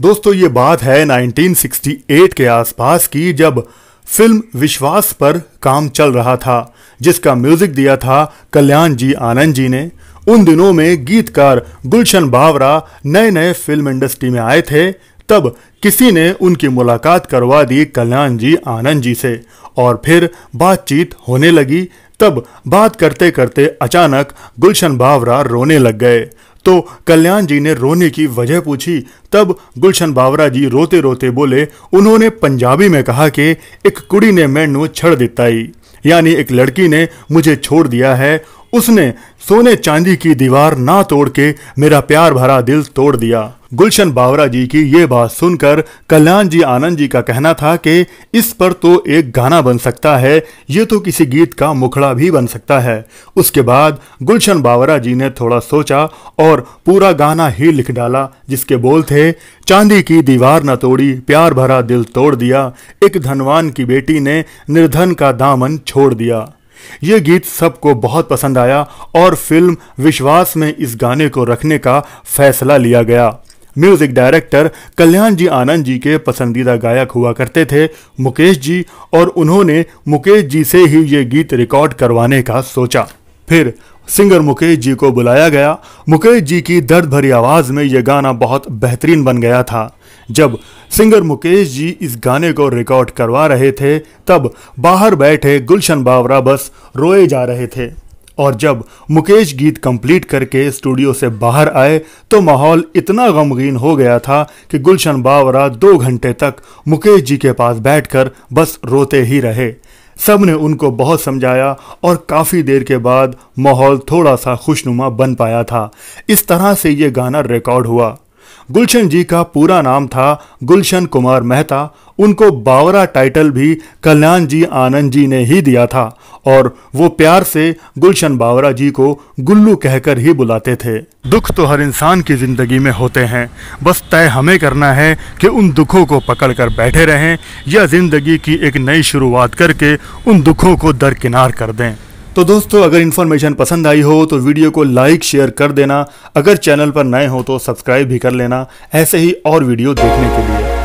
दोस्तों ये बात है 1968 के आसपास की जब फिल्म विश्वास पर काम चल रहा था जिसका म्यूजिक दिया था कल्याण जी आनंद जी ने उन दिनों में गीतकार गुलशन बावरा नए नए फिल्म इंडस्ट्री में आए थे तब किसी ने उनकी मुलाकात करवा दी कल्याण जी आनंद जी से और फिर बातचीत होने लगी तब बात करते करते अचानक गुलशन बावरा रोने लग गए तो कल्याण जी ने रोने की वजह पूछी तब गुलशन बावरा जी रोते रोते बोले उन्होंने पंजाबी में कहा कि एक कुड़ी ने मैनू छड़ दिताई यानी एक लड़की ने मुझे छोड़ दिया है उसने सोने चांदी की दीवार ना तोड़ के मेरा प्यार भरा दिल तोड़ दिया गुलशन बावरा जी की ये बात सुनकर कल्याण जी आनंद जी का कहना था कि इस पर तो एक गाना बन सकता है ये तो किसी गीत का मुखड़ा भी बन सकता है उसके बाद गुलशन बावरा जी ने थोड़ा सोचा और पूरा गाना ही लिख डाला जिसके बोल थे चांदी की दीवार न तोड़ी प्यार भरा दिल तोड़ दिया एक धनवान की बेटी ने निर्धन का दामन छोड़ दिया ये गीत सबको बहुत पसंद आया और फिल्म विश्वास में इस गाने को रखने का फैसला लिया गया म्यूजिक डायरेक्टर कल्याण जी आनंद जी के पसंदीदा गायक हुआ करते थे मुकेश जी और उन्होंने मुकेश जी से ही ये गीत रिकॉर्ड करवाने का सोचा फिर सिंगर मुकेश जी को बुलाया गया मुकेश जी की दर्द भरी आवाज़ में यह गाना बहुत बेहतरीन बन गया था जब सिंगर मुकेश जी इस गाने को रिकॉर्ड करवा रहे थे तब बाहर बैठे गुलशन बावरा बस रोए जा रहे थे और जब मुकेश गीत कंप्लीट करके स्टूडियो से बाहर आए तो माहौल इतना गमगीन हो गया था कि गुलशन बावरा दो घंटे तक मुकेश जी के पास बैठकर बस रोते ही रहे सब ने उनको बहुत समझाया और काफ़ी देर के बाद माहौल थोड़ा सा खुशनुमा बन पाया था इस तरह से ये गाना रिकॉर्ड हुआ गुलशन जी का पूरा नाम था गुलशन कुमार मेहता उनको बावरा टाइटल भी कल्याण जी आनंद जी ने ही दिया था और वो प्यार से गुलशन बावरा जी को गुल्लू कहकर ही बुलाते थे दुख तो हर इंसान की ज़िंदगी में होते हैं बस तय हमें करना है कि उन दुखों को पकड़ कर बैठे रहें या ज़िंदगी की एक नई शुरुआत करके उन दुखों को दरकिनार कर दें तो दोस्तों अगर इन्फॉर्मेशन पसंद आई हो तो वीडियो को लाइक शेयर कर देना अगर चैनल पर नए हो तो सब्सक्राइब भी कर लेना ऐसे ही और वीडियो देखने के लिए